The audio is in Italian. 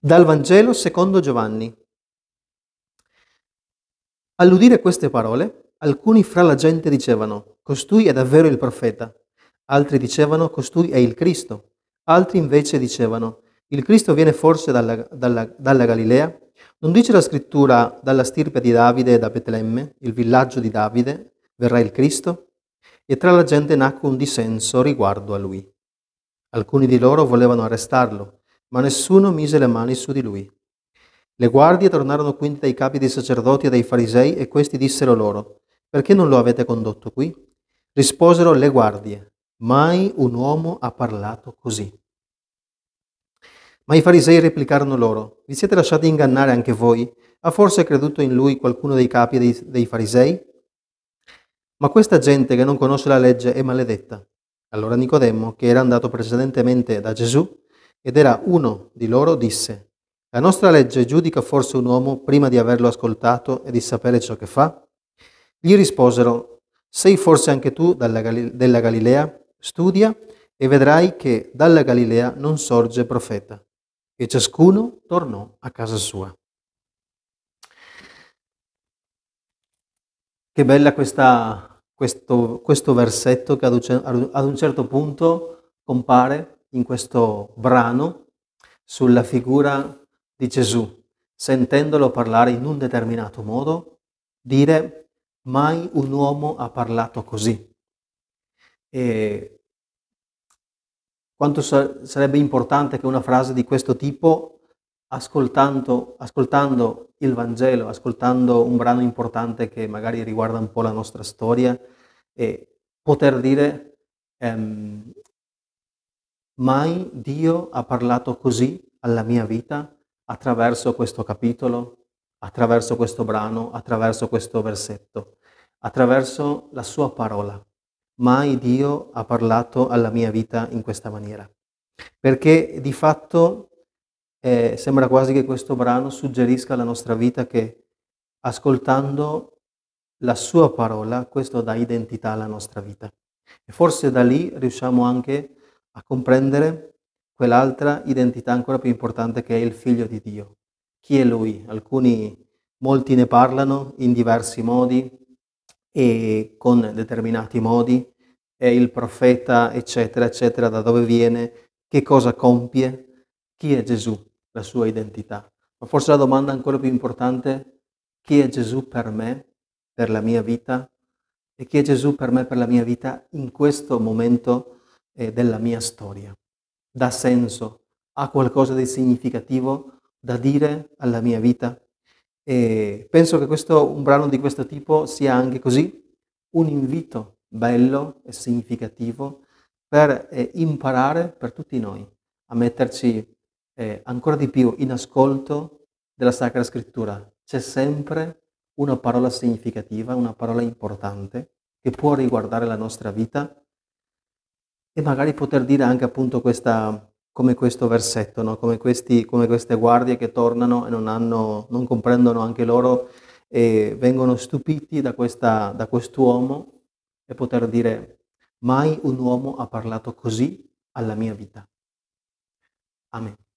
Dal Vangelo secondo Giovanni. All'udire queste parole, alcuni fra la gente dicevano, costui è davvero il profeta, altri dicevano, costui è il Cristo, altri invece dicevano, il Cristo viene forse dalla, dalla, dalla Galilea? Non dice la scrittura, dalla stirpe di Davide e da Betlemme, il villaggio di Davide, verrà il Cristo? E tra la gente nacque un dissenso riguardo a lui. Alcuni di loro volevano arrestarlo ma nessuno mise le mani su di lui. Le guardie tornarono quindi dai capi dei sacerdoti e dai farisei e questi dissero loro, perché non lo avete condotto qui? Risposero le guardie, mai un uomo ha parlato così. Ma i farisei replicarono loro, vi siete lasciati ingannare anche voi? Ha forse creduto in lui qualcuno dei capi dei, dei farisei? Ma questa gente che non conosce la legge è maledetta. Allora Nicodemo, che era andato precedentemente da Gesù, ed era uno di loro, disse, la nostra legge giudica forse un uomo prima di averlo ascoltato e di sapere ciò che fa? Gli risposero, sei forse anche tu Gal- della Galilea? Studia e vedrai che dalla Galilea non sorge profeta. E ciascuno tornò a casa sua. Che bella questa, questo, questo versetto che ad un certo punto compare in questo brano sulla figura di Gesù, sentendolo parlare in un determinato modo, dire mai un uomo ha parlato così. E quanto sarebbe importante che una frase di questo tipo, ascoltando, ascoltando il Vangelo, ascoltando un brano importante che magari riguarda un po' la nostra storia, e poter dire ehm, Mai Dio ha parlato così alla mia vita attraverso questo capitolo, attraverso questo brano, attraverso questo versetto, attraverso la sua parola. Mai Dio ha parlato alla mia vita in questa maniera. Perché di fatto eh, sembra quasi che questo brano suggerisca alla nostra vita che ascoltando la sua parola, questo dà identità alla nostra vita. E forse da lì riusciamo anche a a comprendere quell'altra identità ancora più importante che è il figlio di Dio. Chi è lui? Alcuni, molti ne parlano in diversi modi e con determinati modi. È il profeta, eccetera, eccetera, da dove viene, che cosa compie, chi è Gesù, la sua identità. Ma forse la domanda ancora più importante è chi è Gesù per me, per la mia vita e chi è Gesù per me, per la mia vita in questo momento eh, della mia storia, dà senso, ha qualcosa di significativo da dire alla mia vita. E penso che questo, un brano di questo tipo sia anche così un invito bello e significativo per eh, imparare per tutti noi a metterci eh, ancora di più in ascolto della Sacra Scrittura. C'è sempre una parola significativa, una parola importante che può riguardare la nostra vita e magari poter dire anche appunto questa, come questo versetto, no? come, questi, come, queste guardie che tornano e non, hanno, non comprendono anche loro e vengono stupiti da, questa, da quest'uomo e poter dire mai un uomo ha parlato così alla mia vita. Amen.